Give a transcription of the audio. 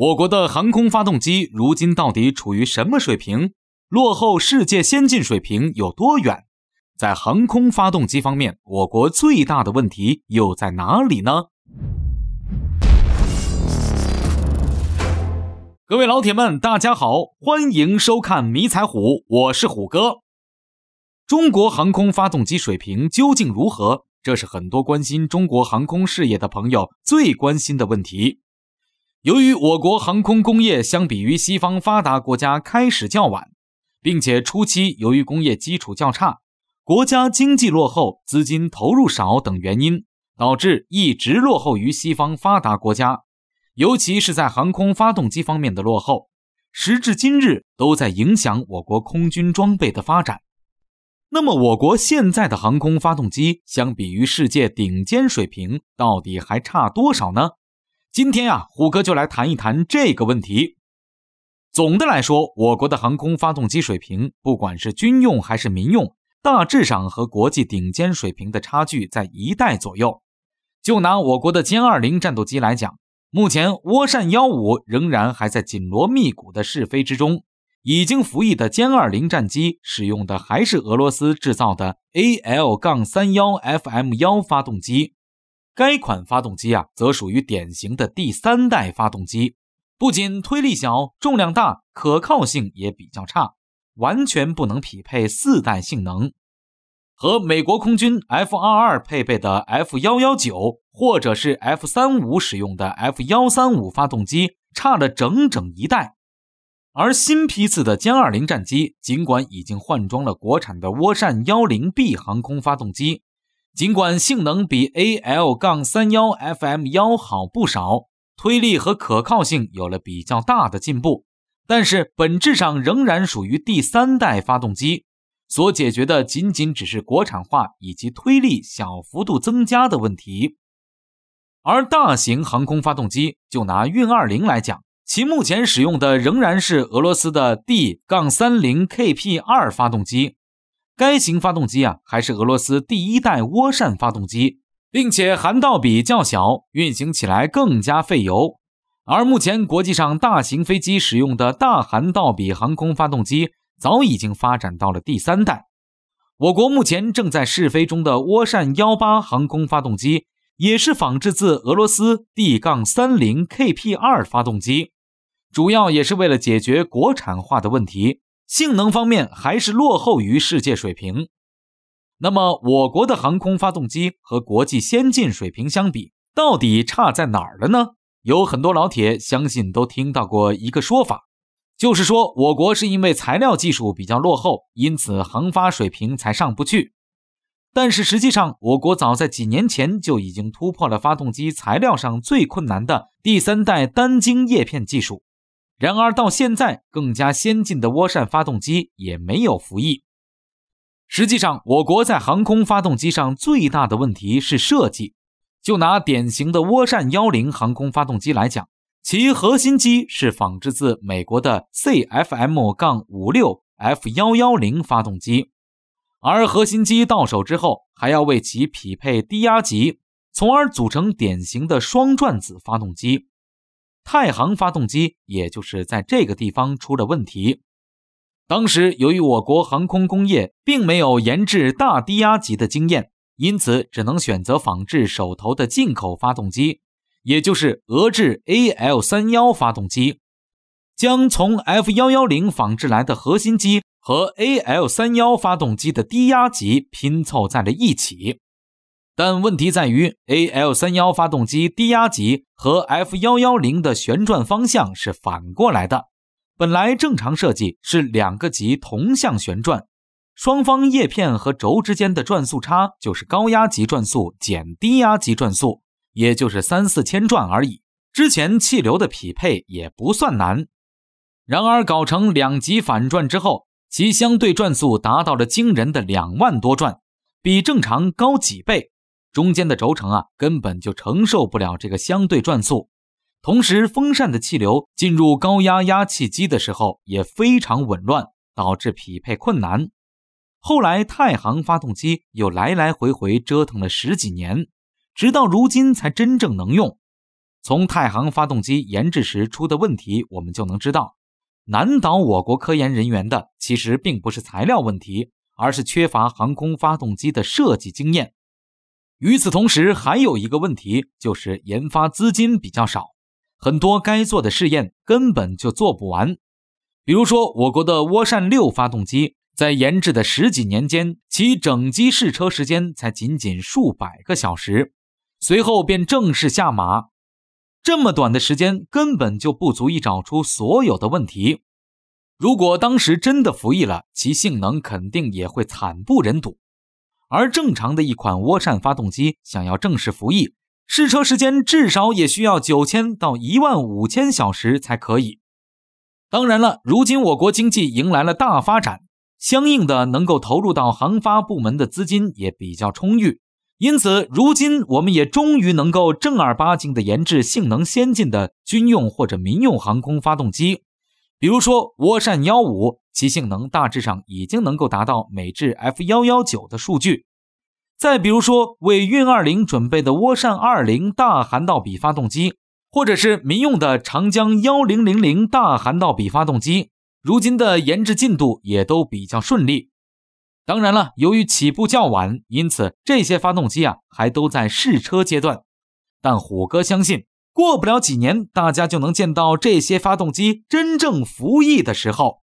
我国的航空发动机如今到底处于什么水平？落后世界先进水平有多远？在航空发动机方面，我国最大的问题又在哪里呢？各位老铁们，大家好，欢迎收看迷彩虎，我是虎哥。中国航空发动机水平究竟如何？这是很多关心中国航空事业的朋友最关心的问题。由于我国航空工业相比于西方发达国家开始较晚，并且初期由于工业基础较差、国家经济落后、资金投入少等原因，导致一直落后于西方发达国家，尤其是在航空发动机方面的落后，时至今日都在影响我国空军装备的发展。那么，我国现在的航空发动机相比于世界顶尖水平，到底还差多少呢？今天呀，虎哥就来谈一谈这个问题。总的来说，我国的航空发动机水平，不管是军用还是民用，大致上和国际顶尖水平的差距在一代左右。就拿我国的歼二零战斗机来讲，目前涡扇幺五仍然还在紧锣密鼓的试飞之中，已经服役的歼二零战机使用的还是俄罗斯制造的 AL-31FM 杠幺发动机。该款发动机啊，则属于典型的第三代发动机，不仅推力小、重量大、可靠性也比较差，完全不能匹配四代性能，和美国空军 F22 配备的 F119 或者是 F35 使用的 F135 发动机差了整整一代。而新批次的歼二零战机，尽管已经换装了国产的涡扇幺零 B 航空发动机。尽管性能比 A L 杠三幺 F M 幺好不少，推力和可靠性有了比较大的进步，但是本质上仍然属于第三代发动机，所解决的仅仅只是国产化以及推力小幅度增加的问题。而大型航空发动机，就拿运二零来讲，其目前使用的仍然是俄罗斯的 D 杠三零 K P 二发动机。该型发动机啊，还是俄罗斯第一代涡扇发动机，并且涵道比较小，运行起来更加费油。而目前国际上大型飞机使用的大涵道比航空发动机，早已经发展到了第三代。我国目前正在试飞中的涡扇幺八航空发动机，也是仿制自俄罗斯 d 杠3 0 k p 二发动机，主要也是为了解决国产化的问题。性能方面还是落后于世界水平。那么，我国的航空发动机和国际先进水平相比，到底差在哪儿了呢？有很多老铁相信都听到过一个说法，就是说我国是因为材料技术比较落后，因此航发水平才上不去。但是实际上，我国早在几年前就已经突破了发动机材料上最困难的第三代单晶叶片技术。然而，到现在，更加先进的涡扇发动机也没有服役。实际上，我国在航空发动机上最大的问题是设计。就拿典型的涡扇幺零航空发动机来讲，其核心机是仿制自美国的 CFM-56F-110 杠发动机，而核心机到手之后，还要为其匹配低压级，从而组成典型的双转子发动机。太行发动机也就是在这个地方出了问题。当时由于我国航空工业并没有研制大低压级的经验，因此只能选择仿制手头的进口发动机，也就是俄制 AL31 发动机，将从 F110 仿制来的核心机和 AL31 发动机的低压级拼凑在了一起。但问题在于，AL31 发动机低压级和 F110 的旋转方向是反过来的。本来正常设计是两个级同向旋转，双方叶片和轴之间的转速差就是高压级转速减低压级转速，也就是三四千转而已。之前气流的匹配也不算难。然而搞成两极反转之后，其相对转速达到了惊人的两万多转，比正常高几倍。中间的轴承啊，根本就承受不了这个相对转速，同时风扇的气流进入高压压气机的时候也非常紊乱，导致匹配困难。后来太行发动机又来来回回折腾了十几年，直到如今才真正能用。从太行发动机研制时出的问题，我们就能知道，难倒我国科研人员的其实并不是材料问题，而是缺乏航空发动机的设计经验。与此同时，还有一个问题就是研发资金比较少，很多该做的试验根本就做不完。比如说，我国的涡扇六发动机在研制的十几年间，其整机试车时间才仅仅数百个小时，随后便正式下马。这么短的时间根本就不足以找出所有的问题。如果当时真的服役了，其性能肯定也会惨不忍睹。而正常的一款涡扇发动机，想要正式服役，试车时间至少也需要九千到一万五千小时才可以。当然了，如今我国经济迎来了大发展，相应的能够投入到航发部门的资金也比较充裕，因此如今我们也终于能够正儿八经的研制性能先进的军用或者民用航空发动机。比如说涡扇幺五，其性能大致上已经能够达到美制 F 幺幺九的数据。再比如说为运二零准备的涡扇二零大涵道比发动机，或者是民用的长江幺零零零大涵道比发动机，如今的研制进度也都比较顺利。当然了，由于起步较晚，因此这些发动机啊还都在试车阶段。但虎哥相信。过不了几年，大家就能见到这些发动机真正服役的时候。